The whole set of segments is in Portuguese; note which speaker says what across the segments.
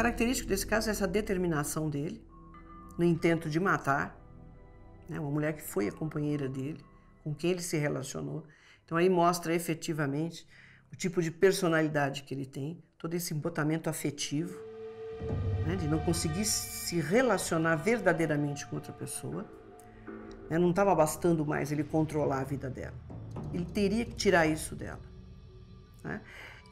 Speaker 1: Característico desse caso é essa determinação dele no intento de matar né, uma mulher que foi a companheira dele, com quem ele se relacionou. Então aí mostra efetivamente o tipo de personalidade que ele tem, todo esse embotamento afetivo, né, de não conseguir se relacionar verdadeiramente com outra pessoa. Né, não estava bastando mais ele controlar a vida dela. Ele teria que tirar isso dela. Né?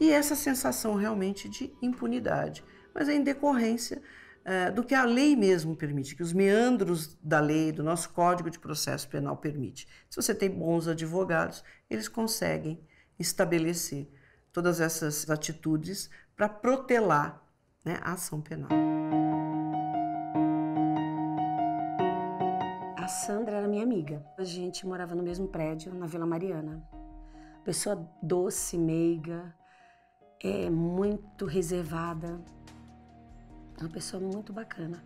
Speaker 1: E essa sensação realmente de impunidade mas é em decorrência eh, do que a lei mesmo permite, que os meandros da lei, do nosso Código de Processo Penal permite. Se você tem bons advogados, eles conseguem estabelecer todas essas atitudes para protelar né, a ação penal.
Speaker 2: A Sandra era minha amiga. A gente morava no mesmo prédio, na Vila Mariana. Pessoa doce, meiga, é muito reservada, é uma pessoa muito bacana.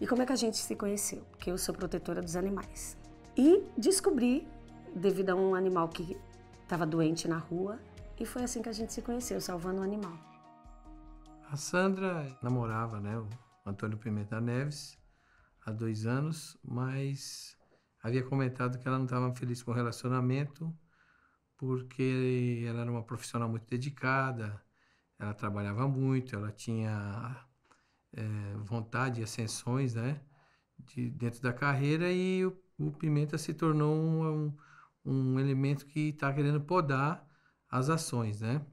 Speaker 2: E como é que a gente se conheceu? Porque eu sou protetora dos animais. E descobri, devido a um animal que estava doente na rua, e foi assim que a gente se conheceu, salvando o um animal.
Speaker 3: A Sandra namorava, né, o Antônio Pimenta Neves há dois anos, mas havia comentado que ela não estava feliz com o relacionamento porque ela era uma profissional muito dedicada, ela trabalhava muito, ela tinha é, vontade e ascensões né, de, dentro da carreira e o, o Pimenta se tornou um, um elemento que está querendo podar as ações, né?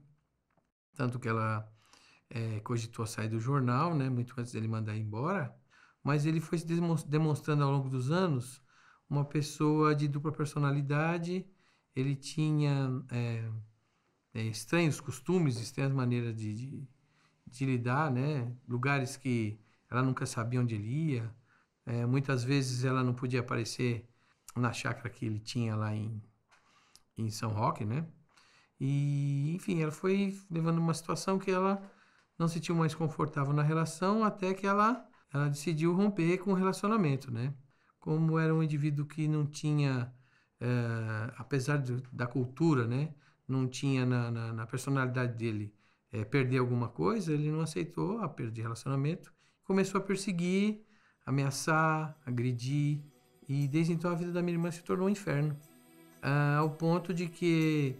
Speaker 3: Tanto que ela é, cogitou sair do jornal, né, muito antes dele mandar embora, mas ele foi se demonstrando ao longo dos anos uma pessoa de dupla personalidade, ele tinha é, é, estranhos costumes, estranhas maneiras de, de de lidar, né? Lugares que ela nunca sabia onde ele ia. É, muitas vezes ela não podia aparecer na chácara que ele tinha lá em, em São Roque, né? E, enfim, ela foi levando uma situação que ela não se sentiu mais confortável na relação até que ela, ela decidiu romper com o relacionamento, né? Como era um indivíduo que não tinha, é, apesar de, da cultura, né? Não tinha na, na, na personalidade dele é, perder alguma coisa, ele não aceitou a ah, perda de relacionamento, começou a perseguir, ameaçar, agredir, e desde então a vida da minha irmã se tornou um inferno, ah, ao ponto de que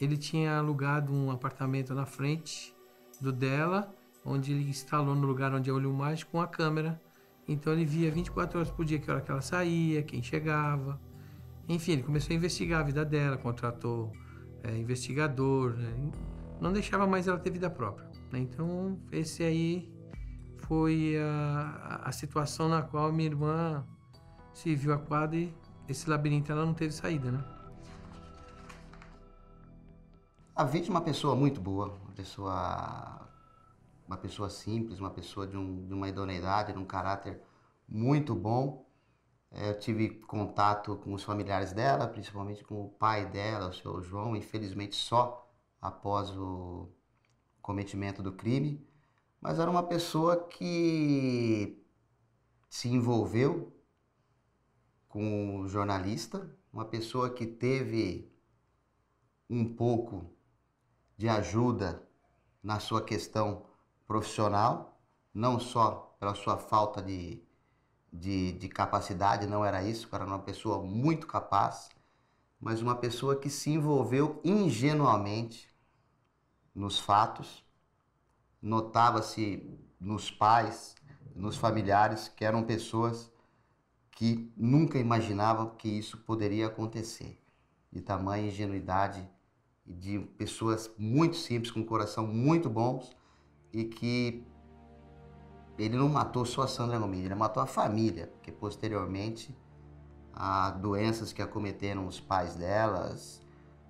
Speaker 3: ele tinha alugado um apartamento na frente do dela, onde ele instalou no lugar onde é olho mágico com a câmera. Então ele via 24 horas por dia que hora que ela saía, quem chegava. Enfim, ele começou a investigar a vida dela, contratou é, investigador, né? não deixava mais ela ter vida própria. Né? Então, esse aí foi a, a situação na qual minha irmã se viu aquada e esse labirinto ela não teve saída, né?
Speaker 4: A vítima é uma pessoa muito boa, uma pessoa, uma pessoa simples, uma pessoa de, um, de uma idoneidade, de um caráter muito bom. É, eu tive contato com os familiares dela, principalmente com o pai dela, o seu João, infelizmente só após o cometimento do crime, mas era uma pessoa que se envolveu com o jornalista, uma pessoa que teve um pouco de ajuda na sua questão profissional, não só pela sua falta de, de, de capacidade, não era isso, era uma pessoa muito capaz, mas uma pessoa que se envolveu ingenuamente nos fatos, notava-se nos pais, nos familiares, que eram pessoas que nunca imaginavam que isso poderia acontecer. De tamanha ingenuidade de pessoas muito simples, com um coração muito bons e que ele não matou só a Sandra Gomes, ele matou a família, porque posteriormente a doenças que acometeram os pais delas,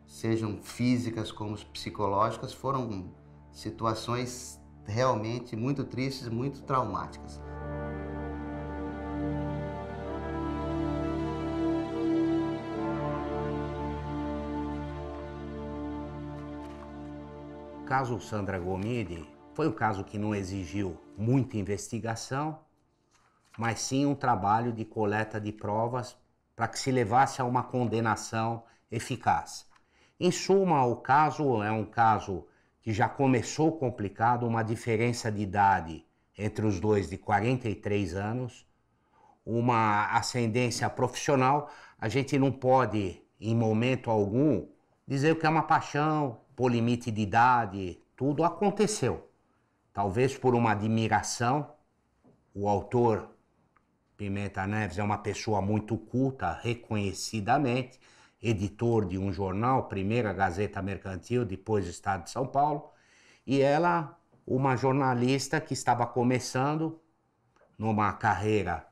Speaker 4: sejam físicas como psicológicas, foram situações realmente muito tristes, muito traumáticas.
Speaker 5: O caso Sandra Gomide foi um caso que não exigiu muita investigação, mas sim um trabalho de coleta de provas para que se levasse a uma condenação eficaz. Em suma, o caso é um caso que já começou complicado, uma diferença de idade entre os dois de 43 anos, uma ascendência profissional. A gente não pode, em momento algum, dizer o que é uma paixão, por limite de idade, tudo aconteceu. Talvez por uma admiração, o autor Pimenta Neves é uma pessoa muito culta, reconhecidamente, editor de um jornal, primeira Gazeta Mercantil, depois Estado de São Paulo, e ela, uma jornalista que estava começando numa carreira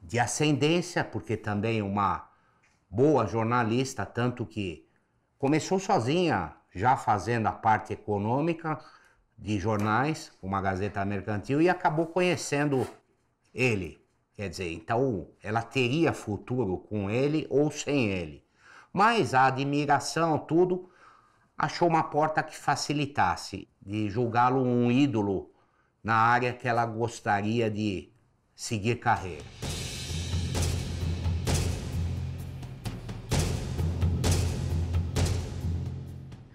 Speaker 5: de ascendência, porque também uma boa jornalista, tanto que começou sozinha, já fazendo a parte econômica de jornais, uma Gazeta Mercantil, e acabou conhecendo ele, Quer dizer, então ela teria futuro com ele ou sem ele. Mas a admiração, tudo, achou uma porta que facilitasse de julgá-lo um ídolo na área que ela gostaria de seguir carreira.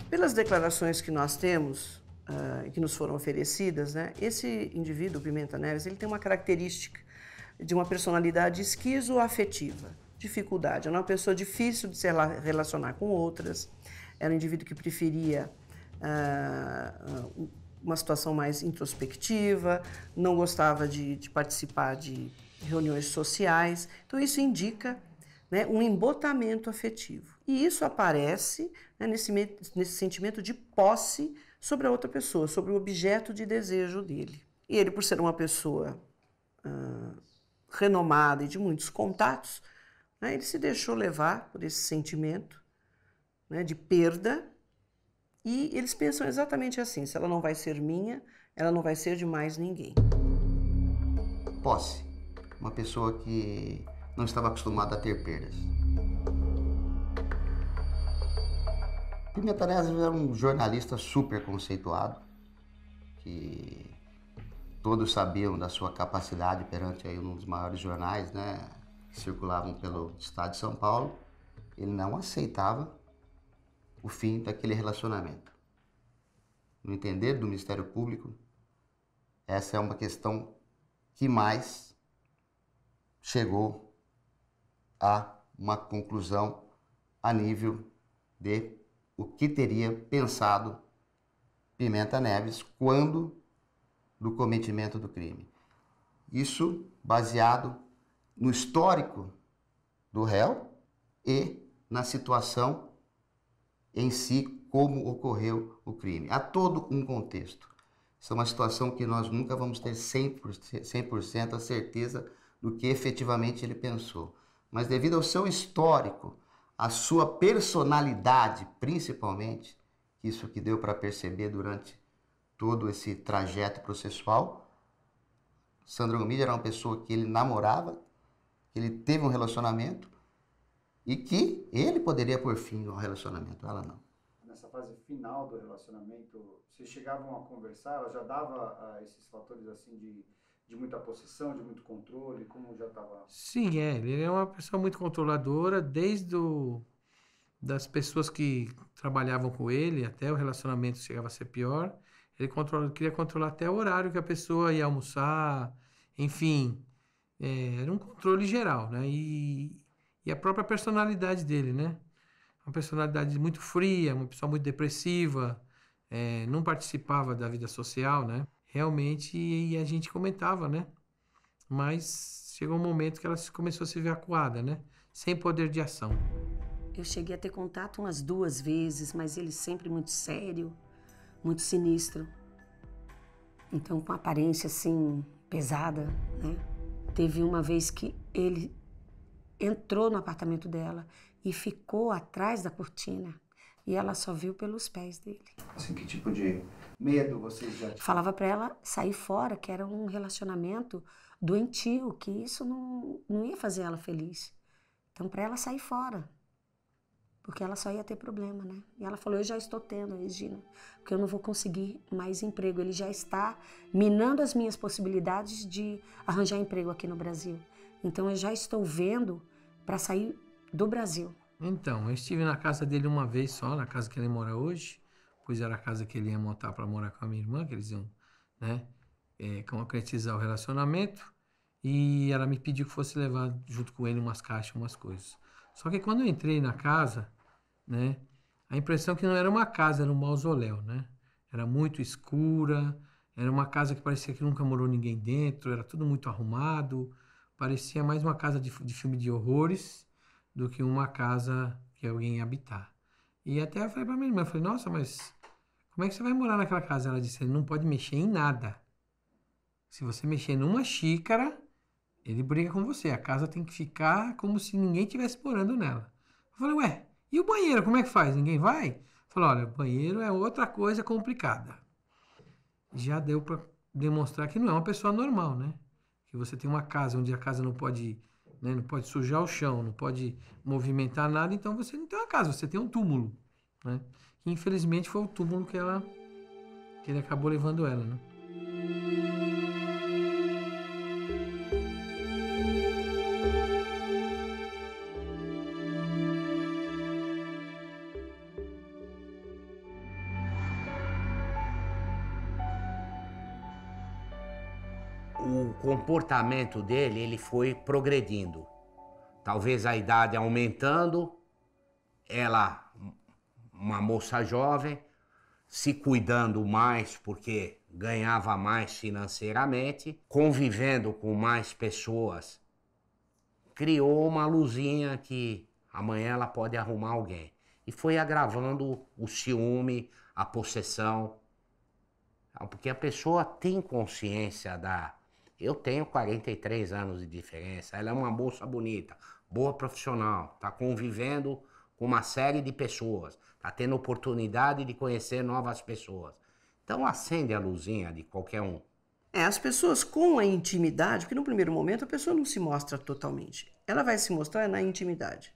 Speaker 1: Pelas declarações que nós temos, uh, que nos foram oferecidas, né, esse indivíduo, Pimenta Neves, ele tem uma característica de uma personalidade esquizoafetiva. Dificuldade, era uma pessoa difícil de se relacionar com outras, era um indivíduo que preferia uh, uma situação mais introspectiva, não gostava de, de participar de reuniões sociais. Então, isso indica né, um embotamento afetivo. E isso aparece né, nesse, nesse sentimento de posse sobre a outra pessoa, sobre o objeto de desejo dele. E ele, por ser uma pessoa uh, renomada e de muitos contatos, né, ele se deixou levar por esse sentimento né, de perda e eles pensam exatamente assim: se ela não vai ser minha, ela não vai ser de mais ninguém.
Speaker 4: Posse. Uma pessoa que não estava acostumada a ter perdas. Pimenta era um jornalista super conceituado, que todos sabiam da sua capacidade perante aí um dos maiores jornais, né, que circulavam pelo estado de São Paulo, ele não aceitava o fim daquele relacionamento. No entender do Ministério Público, essa é uma questão que mais chegou a uma conclusão a nível de o que teria pensado Pimenta Neves quando do cometimento do crime. Isso baseado no histórico do réu e na situação em si, como ocorreu o crime. Há todo um contexto. Isso é uma situação que nós nunca vamos ter 100%, 100 a certeza do que efetivamente ele pensou. Mas devido ao seu histórico, à sua personalidade, principalmente, isso que deu para perceber durante todo esse trajeto processual. Sandro Gomide era uma pessoa que ele namorava, que ele teve um relacionamento e que ele poderia pôr fim ao relacionamento, ela não. Nessa fase final do relacionamento, vocês chegavam a conversar, ela já dava uh, esses fatores assim
Speaker 3: de, de muita possessão, de muito controle, como já estava... Sim, é, ele é uma pessoa muito controladora, desde o, das pessoas que trabalhavam com ele, até o relacionamento chegava a ser pior, ele controla, queria controlar até o horário que a pessoa ia almoçar, enfim. É, era um controle geral, né? E, e a própria personalidade dele, né? Uma personalidade muito fria, uma pessoa muito depressiva, é, não participava da vida social, né? Realmente, e a gente comentava, né? Mas chegou um momento que ela começou a se ver acuada, né? Sem poder de ação.
Speaker 2: Eu cheguei a ter contato umas duas vezes, mas ele sempre muito sério muito sinistro. Então, com aparência assim pesada, né? Teve uma vez que ele entrou no apartamento dela e ficou atrás da cortina. E ela só viu pelos pés dele.
Speaker 4: Assim, que tipo de medo vocês já
Speaker 2: Falava para ela sair fora, que era um relacionamento doentio, que isso não, não ia fazer ela feliz. Então, para ela sair fora, porque ela só ia ter problema, né? E ela falou: Eu já estou tendo, Regina, porque eu não vou conseguir mais emprego. Ele já está minando as minhas possibilidades de arranjar emprego aqui no Brasil. Então eu já estou vendo para sair do Brasil.
Speaker 3: Então, eu estive na casa dele uma vez só, na casa que ele mora hoje, pois era a casa que ele ia montar para morar com a minha irmã, que eles iam, né, é, concretizar o relacionamento. E ela me pediu que fosse levar junto com ele umas caixas, umas coisas. Só que quando eu entrei na casa, né? A impressão é que não era uma casa, era um mausoléu, né? Era muito escura, era uma casa que parecia que nunca morou ninguém dentro, era tudo muito arrumado, parecia mais uma casa de, de filme de horrores do que uma casa que alguém ia habitar. E até eu falei para minha irmã, eu falei, nossa, mas como é que você vai morar naquela casa? Ela disse, ele não pode mexer em nada. Se você mexer numa xícara, ele briga com você. A casa tem que ficar como se ninguém tivesse morando nela. Eu falei, ué, e o banheiro, como é que faz? Ninguém vai? Fala, olha, banheiro é outra coisa complicada. Já deu para demonstrar que não é uma pessoa normal, né? Que você tem uma casa onde a casa não pode, né, não pode sujar o chão, não pode movimentar nada, então você não tem uma casa, você tem um túmulo, né? Que infelizmente foi o túmulo que ela que ele acabou levando ela, né?
Speaker 5: comportamento dele ele foi progredindo. Talvez a idade aumentando, ela, uma moça jovem, se cuidando mais porque ganhava mais financeiramente, convivendo com mais pessoas, criou uma luzinha que amanhã ela pode arrumar alguém. E foi agravando o ciúme, a possessão, porque a pessoa tem consciência da eu tenho 43 anos de diferença. Ela é uma moça bonita, boa profissional, está convivendo com uma série de pessoas, está tendo oportunidade de conhecer novas pessoas. Então acende a luzinha de qualquer um. É, as pessoas
Speaker 1: com a intimidade, porque no primeiro momento a pessoa não se mostra totalmente. Ela vai se mostrar na intimidade.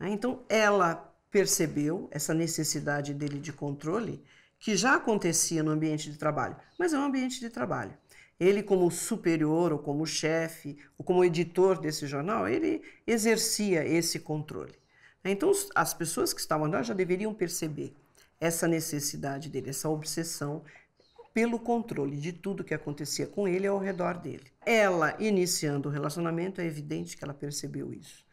Speaker 1: Né? Então ela percebeu essa necessidade dele de controle que já acontecia no ambiente de trabalho, mas é um ambiente de trabalho. Ele, como superior, ou como chefe, ou como editor desse jornal, ele exercia esse controle. Então, as pessoas que estavam lá já deveriam perceber essa necessidade dele, essa obsessão pelo controle de tudo que acontecia com ele ao redor dele. Ela, iniciando o relacionamento, é evidente que ela percebeu isso,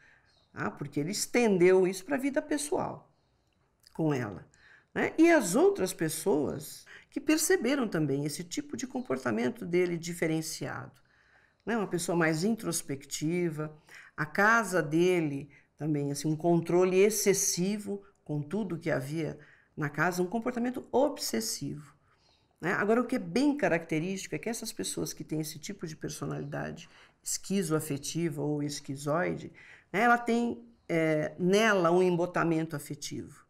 Speaker 1: ah, porque ele estendeu isso para a vida pessoal com ela. Né? E as outras pessoas que perceberam também esse tipo de comportamento dele diferenciado. Né? Uma pessoa mais introspectiva, a casa dele também, assim, um controle excessivo com tudo que havia na casa, um comportamento obsessivo. Né? Agora, o que é bem característico é que essas pessoas que têm esse tipo de personalidade esquizoafetiva ou esquizoide, né, ela tem é, nela um embotamento afetivo.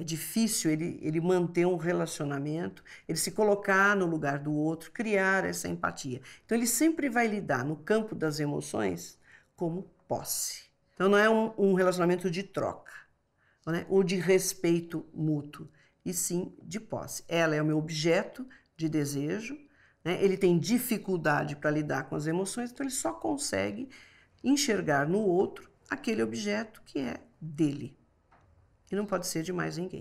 Speaker 1: É difícil ele, ele manter um relacionamento, ele se colocar no lugar do outro, criar essa empatia. Então, ele sempre vai lidar no campo das emoções como posse. Então, não é um, um relacionamento de troca né? ou de respeito mútuo, e sim de posse. Ela é o meu objeto de desejo, né? ele tem dificuldade para lidar com as emoções, então, ele só consegue enxergar no outro aquele objeto que é dele e não pode ser de mais ninguém.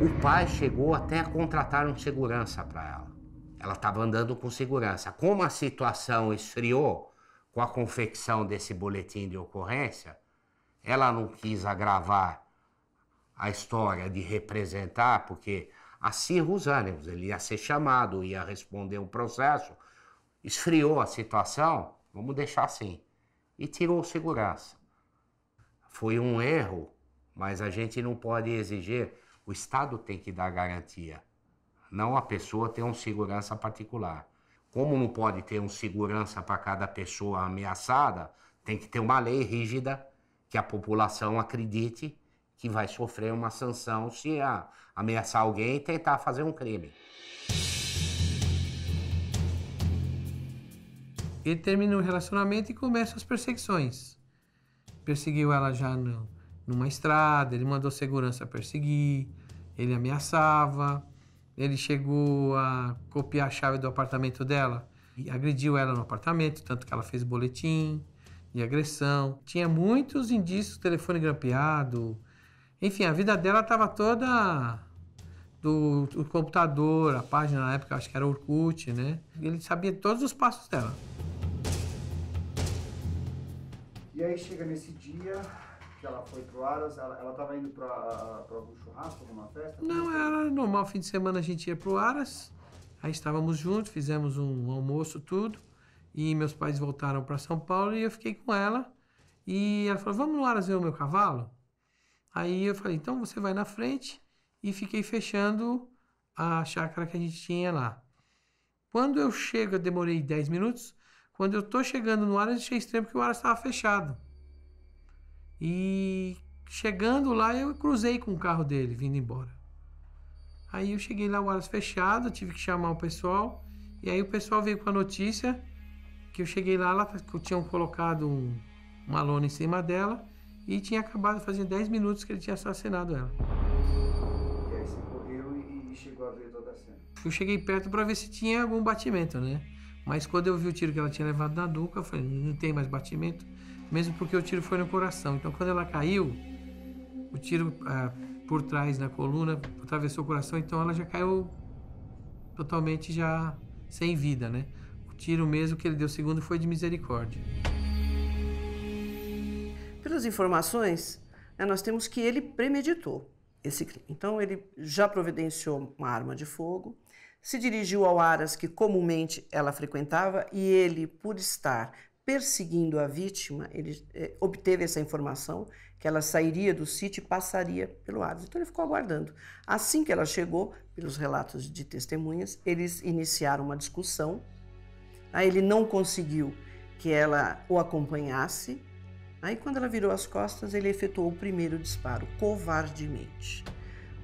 Speaker 5: O pai chegou até a contratar um segurança para ela. Ela estava andando com segurança. Como a situação esfriou com a confecção desse boletim de ocorrência, ela não quis agravar a história de representar, porque assim os ânimos, ele ia ser chamado, ia responder um processo, esfriou a situação, vamos deixar assim, e tirou segurança. Foi um erro, mas a gente não pode exigir, o Estado tem que dar garantia, não a pessoa ter um segurança particular. Como não pode ter um segurança para cada pessoa ameaçada, tem que ter uma lei rígida que a população acredite que vai sofrer uma sanção se ameaçar alguém e tentar fazer um crime.
Speaker 3: Ele termina o relacionamento e começa as perseguições. Perseguiu ela já no, numa estrada, ele mandou segurança perseguir, ele ameaçava, ele chegou a copiar a chave do apartamento dela e agrediu ela no apartamento, tanto que ela fez boletim de agressão. Tinha muitos indícios, telefone grampeado. Enfim, a vida dela estava toda do, do, computador, a página na época acho que era Orkut, né? Ele sabia todos os passos dela.
Speaker 4: E aí chega nesse dia que ela foi pro Aras, ela estava indo para
Speaker 2: algum churrasco, alguma festa?
Speaker 3: Não, é era normal, fim de semana a gente ia pro Aras, aí estávamos juntos, fizemos um almoço, tudo, e meus pais voltaram para São Paulo e eu fiquei com ela, e ela falou, vamos no Aras ver o meu cavalo? Aí eu falei, então você vai na frente, e fiquei fechando a chácara que a gente tinha lá. Quando eu chego, eu demorei 10 minutos, quando eu tô chegando no Aras, achei estranho porque o Aras estava fechado. E chegando lá, eu cruzei com o carro dele vindo embora. Aí eu cheguei lá, o Aras fechado, tive que chamar o pessoal. E aí o pessoal veio com a notícia que eu cheguei lá, lá que eu tinha colocado um, uma lona em cima dela e tinha acabado fazia 10 minutos que ele tinha assassinado ela.
Speaker 2: E aí você correu e chegou a ver toda a cena?
Speaker 3: Eu cheguei perto para ver se tinha algum batimento, né? Mas quando eu vi o tiro que ela tinha levado na nuca, eu falei, não tem mais batimento, mesmo porque o tiro foi no coração. Então quando ela caiu, o tiro ah, por trás na coluna atravessou o coração, então ela já caiu totalmente já sem vida, né? O tiro mesmo que ele deu segundo foi de misericórdia.
Speaker 1: Pelas informações, né, nós temos que ele premeditou esse crime. Então ele já providenciou uma arma de fogo, se dirigiu ao aras que comumente ela frequentava e ele, por estar perseguindo a vítima, ele eh, obteve essa informação que ela sairia do sítio e passaria pelo aras. Então ele ficou aguardando. Assim que ela chegou, pelos relatos de testemunhas, eles iniciaram uma discussão. Aí ele não conseguiu que ela o acompanhasse. Aí quando ela virou as costas, ele efetuou o primeiro disparo, covardemente.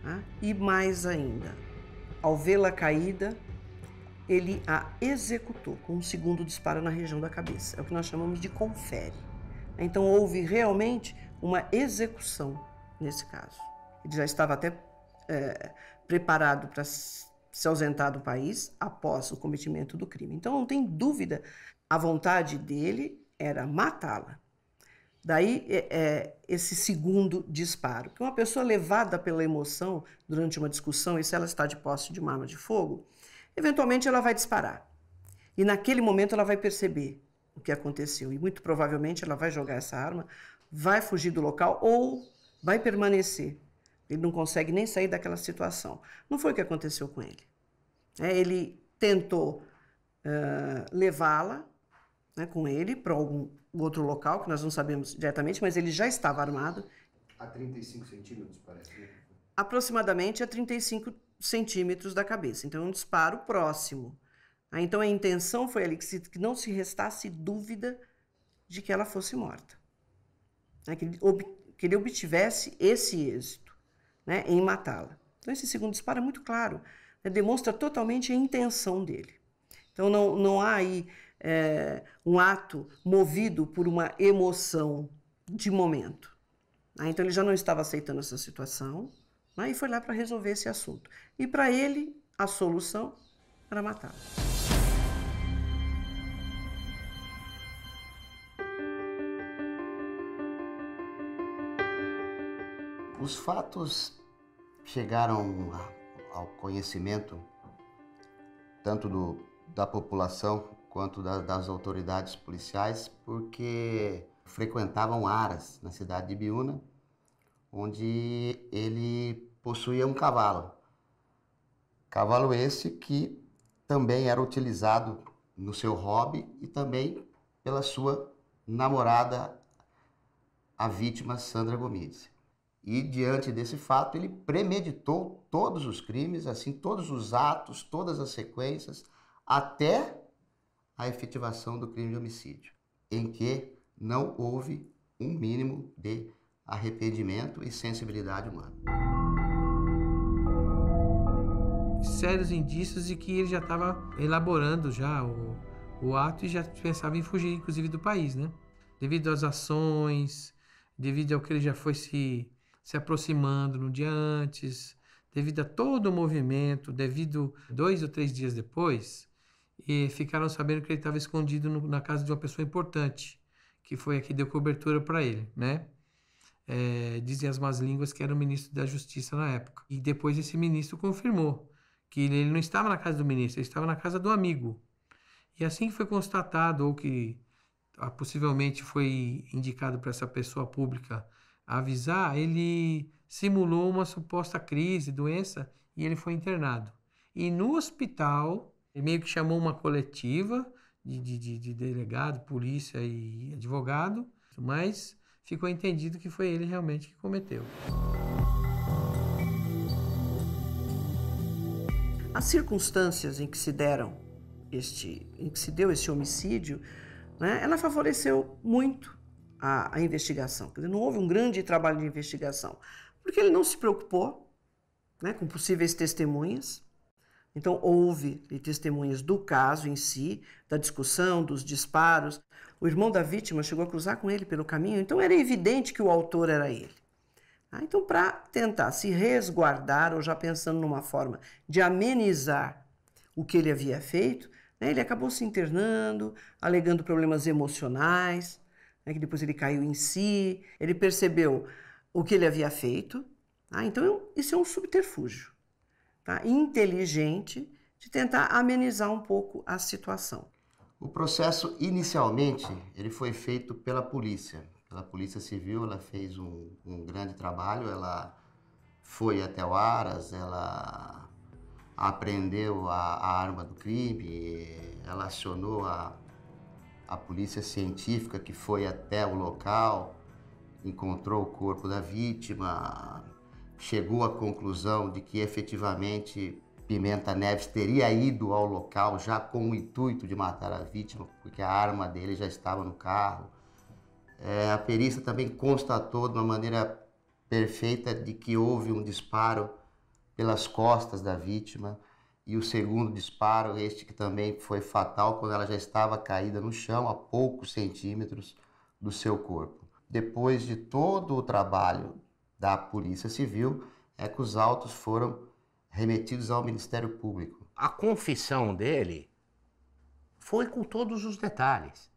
Speaker 1: Tá? E mais ainda, ao vê-la caída, ele a executou com um segundo disparo na região da cabeça. É o que nós chamamos de confere. Então houve realmente uma execução nesse caso. Ele já estava até é, preparado para se ausentar do país após o cometimento do crime. Então não tem dúvida, a vontade dele era matá-la. Daí é, é, esse segundo disparo, que uma pessoa levada pela emoção durante uma discussão, e se ela está de posse de uma arma de fogo, eventualmente ela vai disparar. E naquele momento ela vai perceber o que aconteceu. E muito provavelmente ela vai jogar essa arma, vai fugir do local ou vai permanecer. Ele não consegue nem sair daquela situação. Não foi o que aconteceu com ele. É, ele tentou uh, levá-la, né, com ele para algum outro local, que nós não sabemos diretamente, mas ele já estava armado.
Speaker 4: A 35 centímetros,
Speaker 1: parece. Né? Aproximadamente a 35 centímetros da cabeça. Então, é um disparo próximo. Ah, então, a intenção foi ali que, se, que não se restasse dúvida de que ela fosse morta. Né, que ele, ob, que ele obtivesse esse êxito né, em matá-la. Então, esse segundo disparo é muito claro, né, demonstra totalmente a intenção dele. Então, não, não há aí é, um ato movido por uma emoção de momento. Ah, então ele já não estava aceitando essa situação né, e foi lá para resolver esse assunto. E para ele, a solução era matá-lo. Os
Speaker 4: fatos chegaram ao conhecimento tanto do, da população quanto da, das autoridades policiais, porque frequentavam aras na cidade de Biúna, onde ele possuía um cavalo. Cavalo esse que também era utilizado no seu hobby e também pela sua namorada, a vítima Sandra Gomes. E diante desse fato, ele premeditou todos os crimes, assim, todos os atos, todas as sequências, até a efetivação do crime de homicídio, em que não houve um mínimo de arrependimento e sensibilidade humana.
Speaker 3: Sérios indícios de que ele já estava elaborando já o, o ato e já pensava em fugir, inclusive, do país, né? Devido às ações, devido ao que ele já foi se, se aproximando no dia antes, devido a todo o movimento, devido dois ou três dias depois, e ficaram sabendo que ele estava escondido no, na casa de uma pessoa importante, que foi a que deu cobertura para ele, né? É, dizem as más línguas que era o ministro da Justiça na época. E depois esse ministro confirmou que ele não estava na casa do ministro, ele estava na casa do amigo. E assim que foi constatado, ou que ah, possivelmente foi indicado para essa pessoa pública avisar, ele simulou uma suposta crise, doença, e ele foi internado. E no hospital, ele meio que chamou uma coletiva de, de, de delegado, polícia e advogado, mas ficou entendido que foi ele realmente que cometeu. As circunstâncias em que se
Speaker 1: deram este, em que se deu este homicídio, né, ela favoreceu muito a, a investigação. Quer dizer, não houve um grande trabalho de investigação, porque ele não se preocupou né, com possíveis testemunhas. Então, houve testemunhas do caso em si, da discussão, dos disparos. O irmão da vítima chegou a cruzar com ele pelo caminho, então era evidente que o autor era ele. Ah, então, para tentar se resguardar, ou já pensando numa forma de amenizar o que ele havia feito, né, ele acabou se internando, alegando problemas emocionais, né, que depois ele caiu em si, ele percebeu o que ele havia feito. Ah, então, é isso é um subterfúgio tá? inteligente de tentar amenizar um pouco a situação.
Speaker 4: O processo inicialmente ele foi feito pela polícia, pela polícia civil. Ela fez um, um grande trabalho. Ela foi até o Aras, ela apreendeu a, a arma do crime, ela acionou a, a polícia científica que foi até o local, encontrou o corpo da vítima, chegou à conclusão de que efetivamente Pimenta Neves teria ido ao local já com o intuito de matar a vítima, porque a arma dele já estava no carro. É, a perícia também constatou de uma maneira perfeita de que houve um disparo pelas costas da vítima e o segundo disparo, este que também foi fatal, quando ela já estava caída no chão a poucos centímetros do seu corpo. Depois de todo o trabalho da Polícia Civil é que os autos foram remetidos ao Ministério Público. A confissão
Speaker 5: dele foi com todos os detalhes.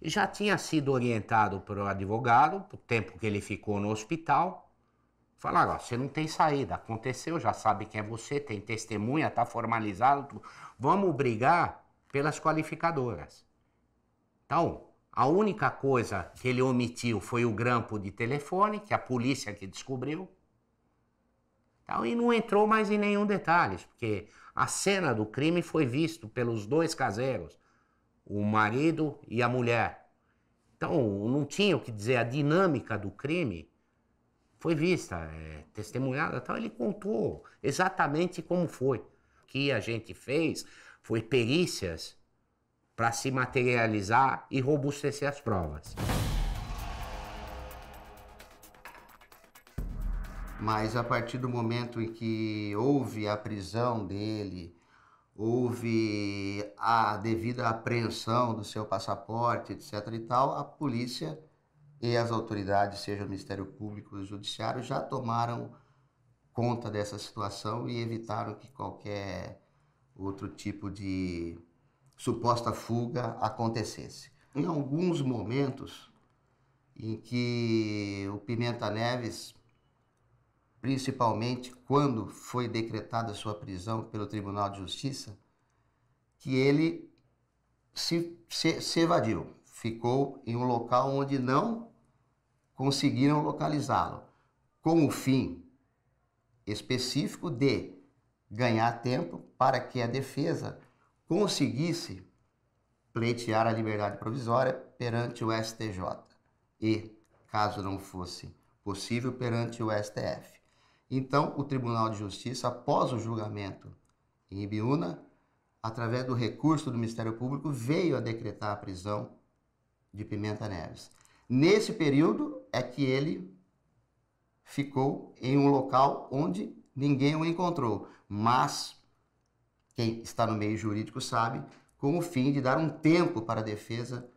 Speaker 5: Já tinha sido orientado pelo advogado, o tempo que ele ficou no hospital. Falaram, você não tem saída, aconteceu, já sabe quem é você, tem testemunha, está formalizado, vamos brigar pelas qualificadoras. Então, a única coisa que ele omitiu foi o grampo de telefone, que a polícia que descobriu. Então, e não entrou mais em nenhum detalhe, porque a cena do crime foi vista pelos dois caseiros, o marido e a mulher. Então, não tinha o que dizer, a dinâmica do crime foi vista, é, testemunhada. Então, ele contou exatamente como foi. O que a gente fez foi perícias para se materializar e robustecer as provas.
Speaker 4: Mas a partir do momento em que houve a prisão dele, houve a devida apreensão do seu passaporte, etc. e tal, a polícia e as autoridades, seja o Ministério Público ou o Judiciário, já tomaram conta dessa situação e evitaram que qualquer outro tipo de suposta fuga acontecesse. Em alguns momentos em que o Pimenta Neves, principalmente quando foi decretada sua prisão pelo Tribunal de Justiça, que ele se, se, se evadiu, ficou em um local onde não conseguiram localizá-lo, com o fim específico de ganhar tempo para que a defesa conseguisse pleitear a liberdade provisória perante o STJ e, caso não fosse possível, perante o STF. Então, o Tribunal de Justiça, após o julgamento em Ibiúna, através do recurso do Ministério Público, veio a decretar a prisão de Pimenta Neves. Nesse período é que ele ficou em um local onde ninguém o encontrou, mas quem está no meio jurídico sabe, com o fim de dar um tempo para a defesa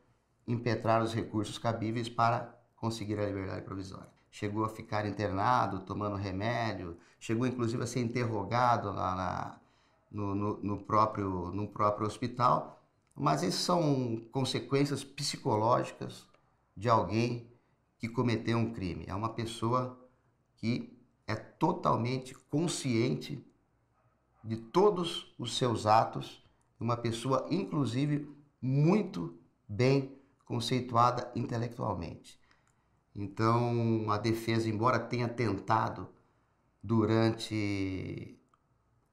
Speaker 4: impetrar os recursos cabíveis para conseguir a liberdade provisória. Chegou a ficar internado, tomando remédio, chegou inclusive a ser interrogado lá na, no, no, no, próprio, no próprio hospital, mas isso são consequências psicológicas de alguém que cometeu um crime. É uma pessoa que é totalmente consciente de todos os seus atos, uma pessoa, inclusive, muito bem conceituada intelectualmente. Então, a defesa, embora tenha tentado durante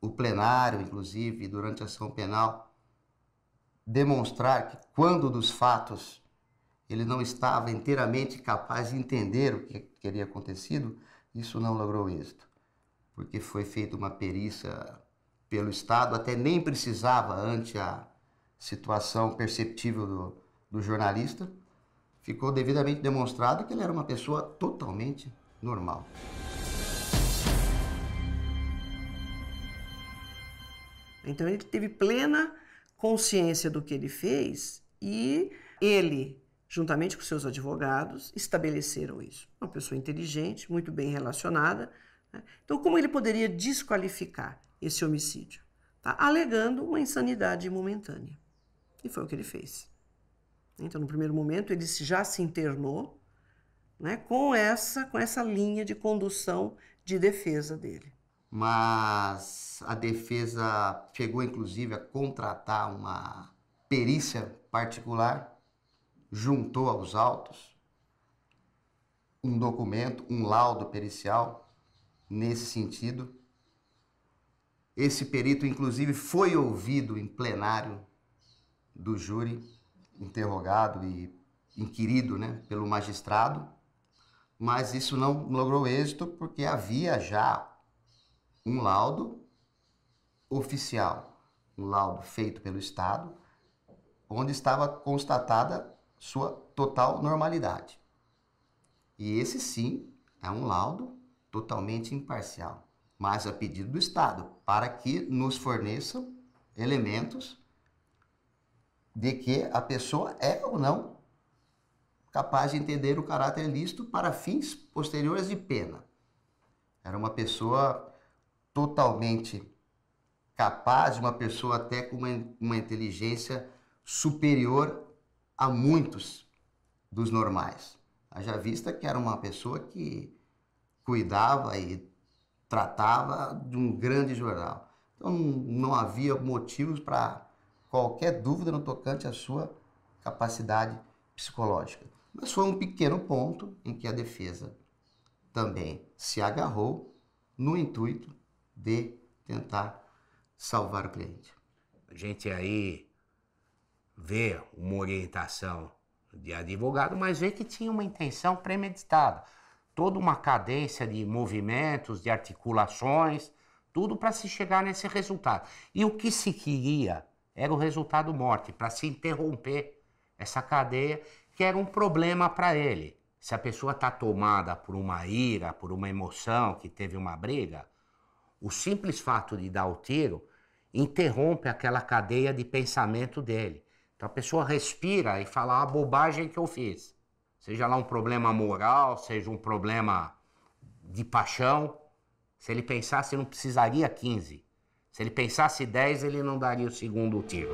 Speaker 4: o plenário, inclusive, durante a ação penal, demonstrar que quando dos fatos ele não estava inteiramente capaz de entender o que teria acontecido, isso não logrou êxito, porque foi feita uma perícia pelo Estado, até nem precisava ante a situação perceptível do, do jornalista, ficou devidamente demonstrado que ele era uma pessoa totalmente normal.
Speaker 1: Então ele teve plena consciência do que ele fez e ele, juntamente com seus advogados, estabeleceram isso. Uma pessoa inteligente, muito bem relacionada. Né? Então, como ele poderia desqualificar? esse homicídio. Tá alegando uma insanidade momentânea. E foi o que ele fez. Então, no primeiro momento, ele já se internou né, com, essa, com essa linha de condução de defesa dele.
Speaker 4: Mas a defesa chegou, inclusive, a contratar uma perícia particular, juntou aos autos um documento, um laudo pericial nesse sentido esse perito, inclusive, foi ouvido em plenário do júri, interrogado e inquirido né, pelo magistrado, mas isso não logrou êxito porque havia já um laudo oficial, um laudo feito pelo Estado, onde estava constatada sua total normalidade. E esse sim é um laudo totalmente imparcial mas a pedido do Estado, para que nos forneça elementos de que a pessoa é ou não capaz de entender o caráter lícito para fins posteriores de pena. Era uma pessoa totalmente capaz, uma pessoa até com uma, uma inteligência superior a muitos dos normais. Haja vista que era uma pessoa que cuidava e tratava de um grande jornal. Então não havia motivos para qualquer dúvida no tocante à sua capacidade psicológica. Mas foi um pequeno ponto em que a defesa também se agarrou
Speaker 5: no intuito de tentar salvar o cliente. A gente aí vê uma orientação de advogado, mas vê que tinha uma intenção premeditada toda uma cadência de movimentos, de articulações, tudo para se chegar nesse resultado. E o que se queria era o resultado morte, para se interromper essa cadeia, que era um problema para ele. Se a pessoa está tomada por uma ira, por uma emoção, que teve uma briga, o simples fato de dar o tiro interrompe aquela cadeia de pensamento dele. Então a pessoa respira e fala a ah, bobagem que eu fiz. Seja lá um problema moral, seja um problema de paixão. Se ele pensasse, não precisaria 15. Se ele pensasse 10, ele não daria o segundo tiro.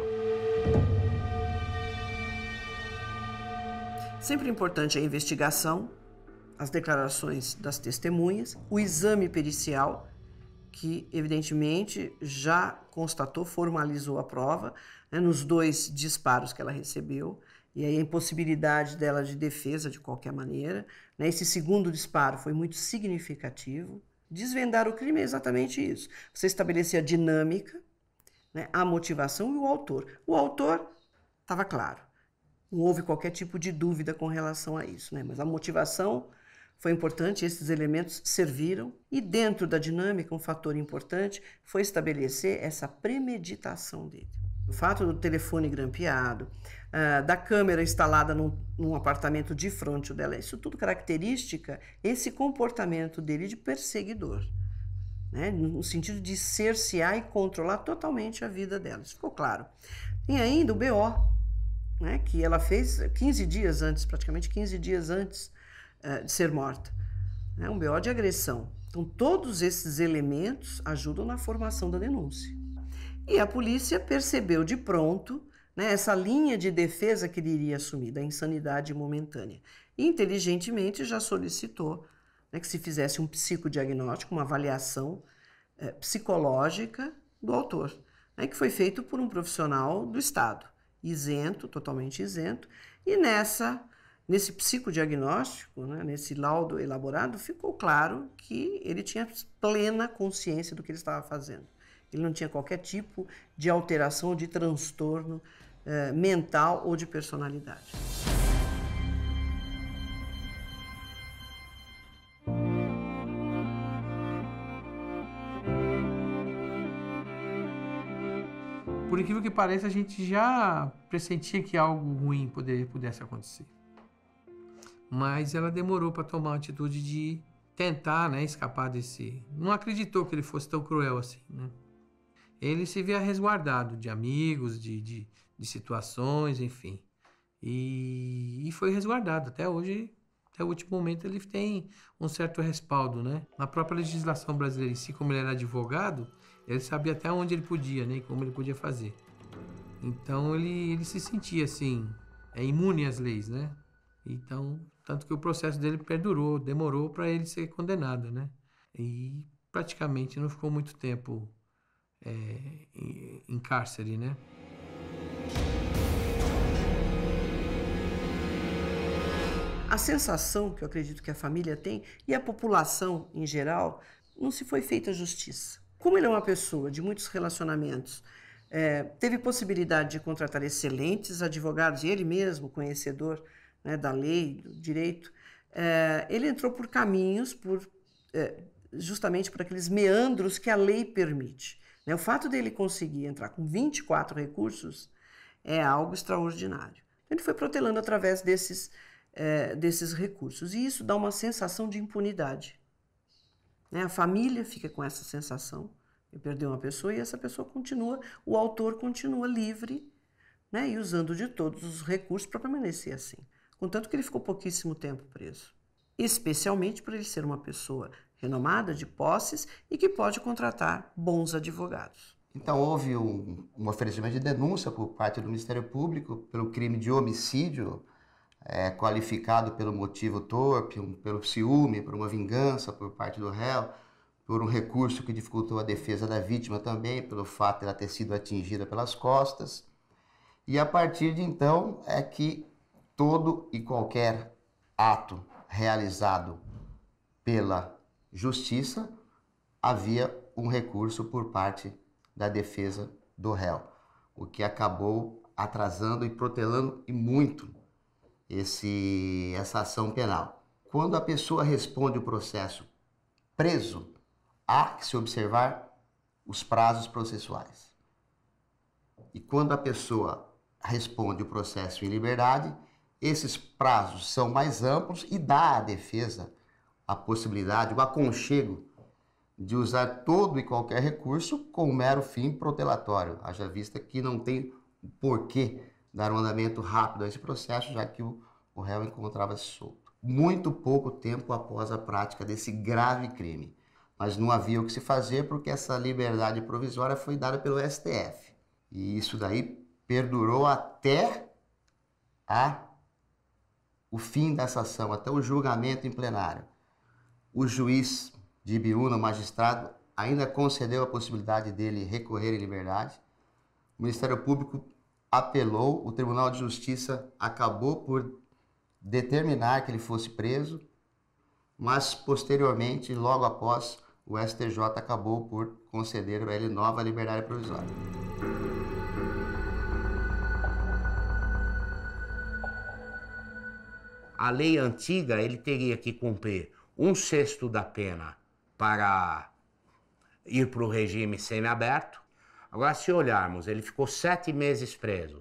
Speaker 5: Sempre
Speaker 1: importante a investigação, as declarações das testemunhas, o exame pericial, que evidentemente já constatou, formalizou a prova né, nos dois disparos que ela recebeu e aí a impossibilidade dela de defesa de qualquer maneira. Né? Esse segundo disparo foi muito significativo. Desvendar o crime é exatamente isso. Você estabelecer a dinâmica, né? a motivação e o autor. O autor estava claro. Não houve qualquer tipo de dúvida com relação a isso, né? mas a motivação foi importante, esses elementos serviram. E dentro da dinâmica, um fator importante foi estabelecer essa premeditação dele. O fato do telefone grampeado, ah, da câmera instalada num, num apartamento de frente dela. Isso tudo característica esse comportamento dele de perseguidor, né? no sentido de cercear e controlar totalmente a vida dela. Isso ficou claro. Tem ainda o BO, né? que ela fez 15 dias antes, praticamente 15 dias antes uh, de ser morta. Né? Um BO de agressão. Então, todos esses elementos ajudam na formação da denúncia. E a polícia percebeu de pronto né, essa linha de defesa que ele iria assumir, da insanidade momentânea. Inteligentemente já solicitou né, que se fizesse um psicodiagnóstico, uma avaliação é, psicológica do autor, né, que foi feito por um profissional do Estado, isento, totalmente isento, e nessa nesse psicodiagnóstico, né, nesse laudo elaborado, ficou claro que ele tinha plena consciência do que ele estava fazendo. Ele não tinha qualquer tipo de alteração de transtorno eh, mental ou de personalidade.
Speaker 3: Por incrível que pareça, a gente já pressentia que algo ruim poderia pudesse acontecer. Mas ela demorou para tomar a atitude de tentar né, escapar desse. Não acreditou que ele fosse tão cruel assim. Né? Ele se via resguardado de amigos, de, de, de situações, enfim. E, e foi resguardado. Até hoje, até o último momento, ele tem um certo respaldo, né? Na própria legislação brasileira em si, como ele era advogado, ele sabia até onde ele podia, né? como ele podia fazer. Então ele, ele se sentia assim, é imune às leis, né? Então, tanto que o processo dele perdurou, demorou para ele ser condenado, né? E praticamente não ficou muito tempo é, em, em cárcere, né?
Speaker 1: a sensação que eu acredito que a família tem e a população em geral não se foi feita justiça. Como ele é uma pessoa de muitos relacionamentos, é, teve possibilidade de contratar excelentes advogados, e ele mesmo, conhecedor né, da lei, do direito, é, ele entrou por caminhos, por, é, justamente por aqueles meandros que a lei permite. Né? O fato dele conseguir entrar com 24 recursos é algo extraordinário. Ele foi protelando através desses é, desses recursos. E isso dá uma sensação de impunidade. Né? A família fica com essa sensação. Eu perdi uma pessoa e essa pessoa continua, o autor continua livre né? e usando de todos os recursos para permanecer assim. Contanto que ele ficou pouquíssimo tempo preso. Especialmente por ele ser uma pessoa renomada, de posses e que pode contratar bons advogados.
Speaker 4: Então, houve um, um oferecimento de denúncia por parte do Ministério Público pelo crime de homicídio é, qualificado pelo motivo torpe, um, pelo ciúme, por uma vingança por parte do réu, por um recurso que dificultou a defesa da vítima também, pelo fato de ela ter sido atingida pelas costas. E a partir de então é que todo e qualquer ato realizado pela justiça havia um recurso por parte da defesa do réu, o que acabou atrasando e protelando e muito esse, essa ação penal. Quando a pessoa responde o processo preso, há que se observar os prazos processuais. E quando a pessoa responde o processo em liberdade, esses prazos são mais amplos e dá à defesa a possibilidade, o aconchego de usar todo e qualquer recurso com um mero fim protelatório, haja vista que não tem porquê dar um andamento rápido a esse processo, já que o, o réu encontrava-se solto. Muito pouco tempo após a prática desse grave crime, mas não havia o que se fazer porque essa liberdade provisória foi dada pelo STF. E isso daí perdurou até a o fim dessa ação, até o julgamento em plenário. O juiz de Ibiúna, o magistrado, ainda concedeu a possibilidade dele recorrer em liberdade. O Ministério Público apelou, o Tribunal de Justiça acabou por determinar que ele fosse preso, mas posteriormente, logo após, o STJ acabou por conceder a ele nova liberdade provisória.
Speaker 5: A lei antiga ele teria que cumprir um sexto da pena para ir para o regime semiaberto, Agora, se olharmos, ele ficou sete meses preso.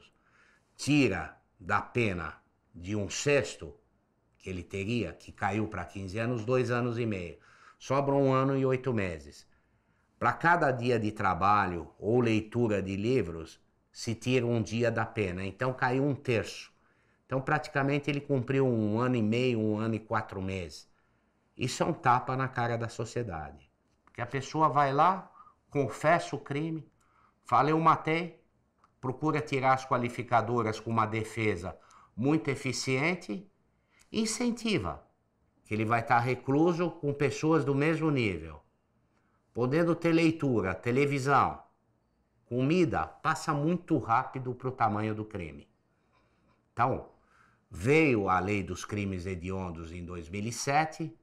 Speaker 5: Tira da pena de um sexto que ele teria, que caiu para 15 anos, dois anos e meio. Sobra um ano e oito meses. Para cada dia de trabalho ou leitura de livros, se tira um dia da pena. Então caiu um terço. Então praticamente ele cumpriu um ano e meio, um ano e quatro meses. Isso é um tapa na cara da sociedade. Porque a pessoa vai lá, confessa o crime, Falei, o matei. Procura tirar as qualificadoras com uma defesa muito eficiente. Incentiva que ele vai estar recluso com pessoas do mesmo nível, podendo ter leitura, televisão, comida, passa muito rápido para o tamanho do crime. Então, veio a lei dos crimes hediondos em 2007,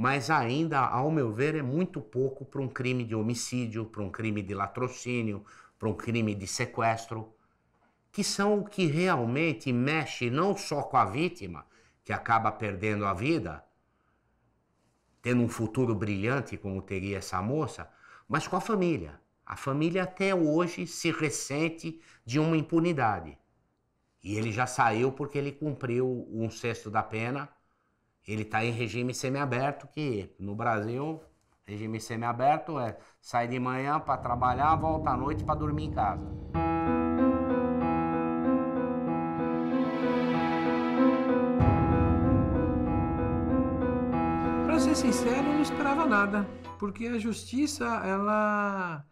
Speaker 5: mas ainda, ao meu ver, é muito pouco para um crime de homicídio, para um crime de latrocínio, para um crime de sequestro, que são o que realmente mexe não só com a vítima, que acaba perdendo a vida, tendo um futuro brilhante como teria essa moça, mas com a família. A família até hoje se ressente de uma impunidade. E ele já saiu porque ele cumpriu um sexto da pena ele está em regime semiaberto, que no Brasil, regime semiaberto é sai de manhã para trabalhar, volta à noite para dormir em casa.
Speaker 3: Para ser sincero, eu não esperava nada, porque a justiça ela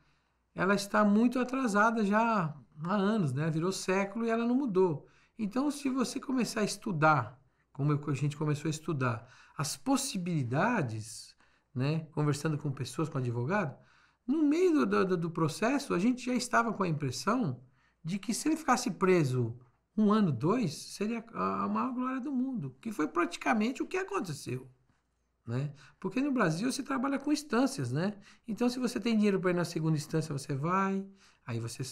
Speaker 3: ela está muito atrasada já há anos, né? Virou século e ela não mudou. Então, se você começar a estudar como a gente começou a estudar, as possibilidades, né, conversando com pessoas, com advogado, no meio do, do, do processo, a gente já estava com a impressão de que se ele ficasse preso um ano, dois, seria a maior glória do mundo, que foi praticamente o que aconteceu. Né? Porque no Brasil você trabalha com instâncias, né? Então, se você tem dinheiro para ir na segunda instância, você vai, aí você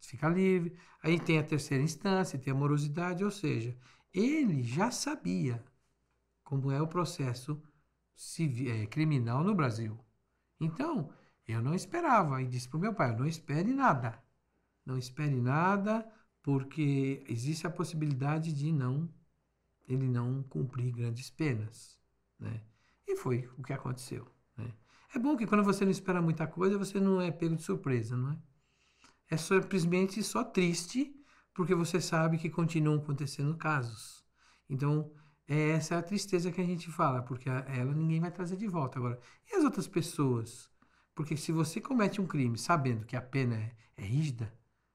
Speaker 3: fica livre, aí tem a terceira instância, tem a morosidade, ou seja, ele já sabia como é o processo civil, é, eh, criminal no Brasil. Então, eu não esperava e disse para o meu pai: não espere nada. Não espere nada, porque existe a possibilidade de não ele não cumprir grandes penas. Né? E foi o que aconteceu. Né? É bom que quando você não espera muita coisa, você não é pego de surpresa, não é? É simplesmente só triste porque você sabe que continuam acontecendo casos. Então, é essa a tristeza que a gente fala, porque ela ninguém vai trazer de volta agora. E as outras pessoas? Porque se você comete um crime sabendo que a pena é, é rígida,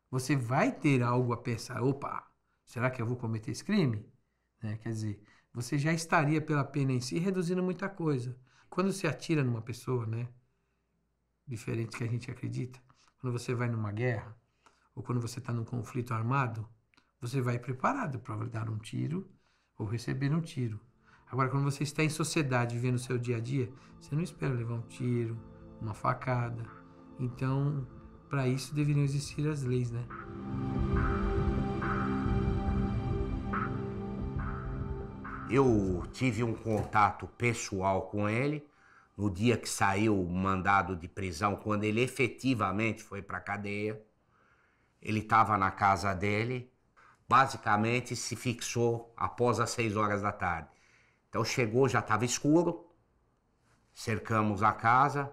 Speaker 3: você vai ter algo a pensar: opa, será que eu vou cometer esse crime? Né? Quer dizer, você já estaria pela pena em si reduzindo muita coisa. Quando você atira numa pessoa, né? Diferente que a gente acredita, quando você vai numa guerra, ou quando você está num conflito armado, você vai preparado para dar um tiro ou receber um tiro. Agora, quando você está em sociedade, vivendo o seu dia a dia, você não espera levar um tiro, uma facada. Então, para isso deveriam existir as leis, né?
Speaker 5: Eu tive um contato pessoal com ele no dia que saiu o mandado de prisão, quando ele efetivamente foi para a cadeia. Ele estava na casa dele, basicamente se fixou após as seis horas da tarde. Então chegou, já estava escuro, cercamos a casa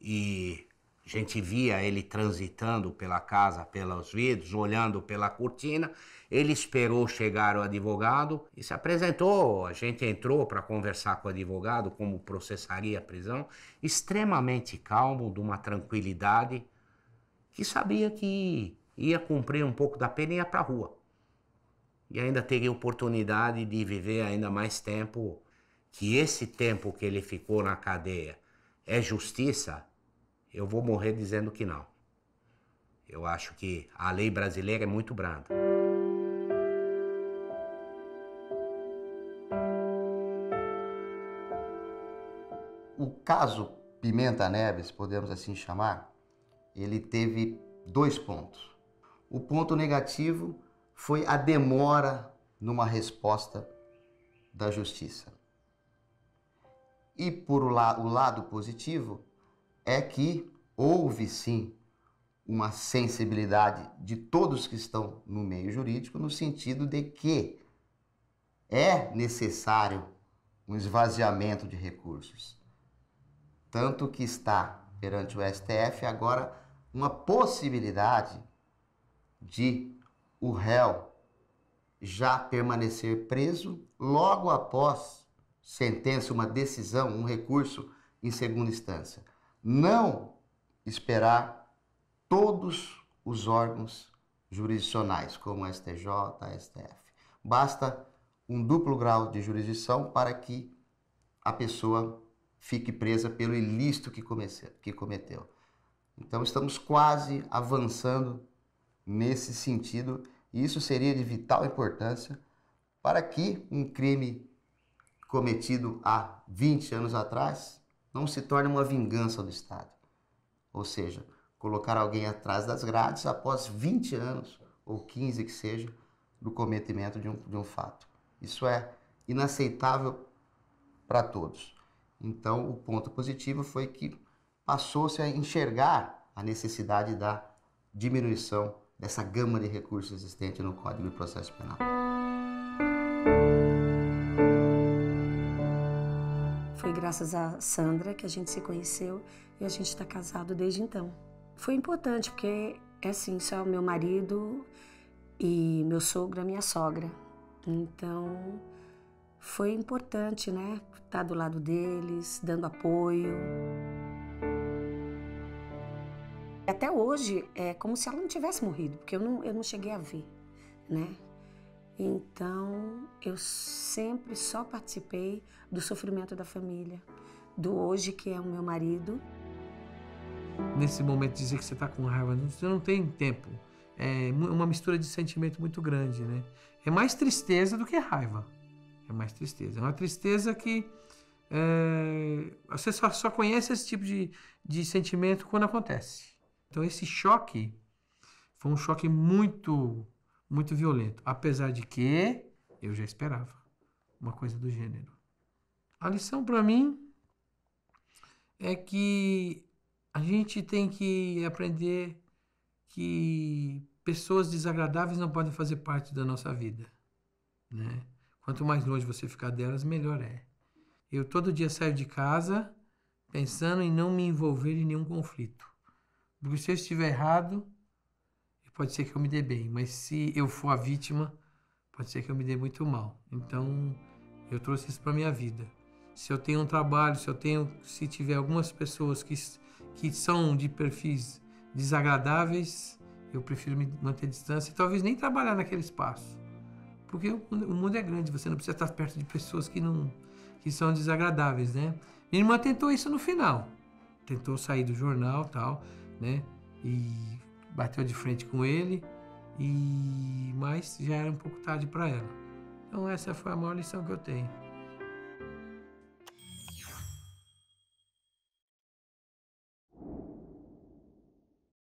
Speaker 5: e a gente via ele transitando pela casa, pelos vidros, olhando pela cortina. Ele esperou chegar o advogado e se apresentou. A gente entrou para conversar com o advogado como processaria a prisão. Extremamente calmo, de uma tranquilidade, que sabia que ia cumprir um pouco da pena e ia para a rua. E ainda teria oportunidade de viver ainda mais tempo, que esse tempo que ele ficou na cadeia é justiça, eu vou morrer dizendo que não. Eu acho que a lei brasileira é muito branda. O caso
Speaker 4: Pimenta Neves, podemos assim chamar, ele teve dois pontos. O ponto negativo foi a demora numa resposta da justiça. E por o lado positivo é que houve sim uma sensibilidade de todos que estão no meio jurídico no sentido de que é necessário um esvaziamento de recursos. Tanto que está perante o STF agora uma possibilidade de o réu já permanecer preso logo após sentença, uma decisão, um recurso em segunda instância. Não esperar todos os órgãos jurisdicionais, como STJ, STF. Basta um duplo grau de jurisdição para que a pessoa fique presa pelo ilícito que cometeu. Então, estamos quase avançando nesse sentido. Isso seria de vital importância para que um crime cometido há 20 anos atrás não se torne uma vingança do Estado. Ou seja, colocar alguém atrás das grades após 20 anos, ou 15 que seja, do cometimento de um, de um fato. Isso é inaceitável para todos. Então, o ponto positivo foi que passou-se a enxergar a necessidade da diminuição dessa gama de recursos existente no Código de Processo Penal.
Speaker 2: Foi graças a Sandra que a gente se conheceu e a gente está casado desde então. Foi importante porque é assim, só meu marido e meu sogro, a minha sogra. Então foi importante, né, estar tá do lado deles, dando apoio. Até hoje é como se ela não tivesse morrido, porque eu não, eu não cheguei a ver, né? Então eu sempre só participei do sofrimento da família, do hoje que é o meu marido.
Speaker 3: Nesse momento dizer que você está com raiva, você não tem tempo. É uma mistura de sentimento muito grande, né? É mais tristeza do que raiva. É mais tristeza. É uma tristeza que é, você só, só, conhece esse tipo de, de sentimento quando acontece. Então esse choque foi um choque muito, muito violento, apesar de que eu já esperava uma coisa do gênero. A lição para mim é que a gente tem que aprender que pessoas desagradáveis não podem fazer parte da nossa vida, né? Quanto mais longe você ficar delas, melhor é. Eu todo dia saio de casa pensando em não me envolver em nenhum conflito. Porque se eu estiver errado, pode ser que eu me dê bem, mas se eu for a vítima, pode ser que eu me dê muito mal. Então, eu trouxe isso para minha vida. Se eu tenho um trabalho, se eu tenho, se tiver algumas pessoas que que são de perfis desagradáveis, eu prefiro me manter distância e talvez nem trabalhar naquele espaço. Porque o mundo é grande, você não precisa estar perto de pessoas que não que são desagradáveis, né? Minha irmã tentou isso no final. Tentou sair do jornal, tal, né? E bateu de frente com ele, e mas já era um pouco tarde para ela. Então essa foi a maior lição que eu tenho.